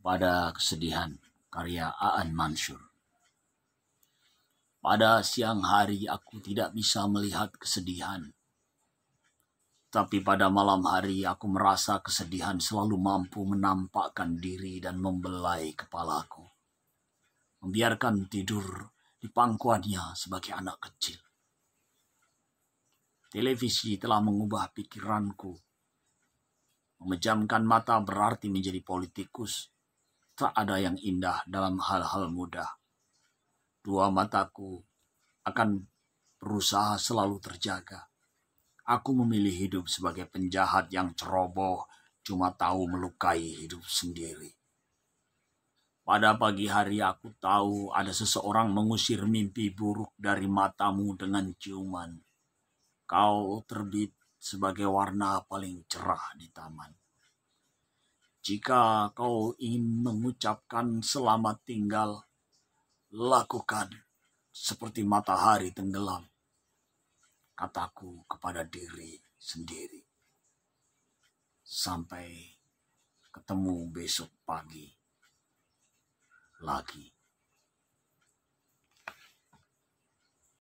Pada kesedihan karya Aan Mansur. Pada siang hari aku tidak bisa melihat kesedihan. Tapi pada malam hari aku merasa kesedihan selalu mampu menampakkan diri dan membelai kepalaku. Membiarkan tidur di pangkuannya sebagai anak kecil. Televisi telah mengubah pikiranku. Memejamkan mata berarti menjadi politikus tak ada yang indah dalam hal-hal mudah. Dua mataku akan berusaha selalu terjaga. Aku memilih hidup sebagai penjahat yang ceroboh, cuma tahu melukai hidup sendiri. Pada pagi hari aku tahu ada seseorang mengusir mimpi buruk dari matamu dengan ciuman. Kau terbit sebagai warna paling cerah di taman. Jika kau ingin mengucapkan selamat tinggal, lakukan seperti matahari tenggelam, kataku kepada diri sendiri. Sampai ketemu besok pagi lagi.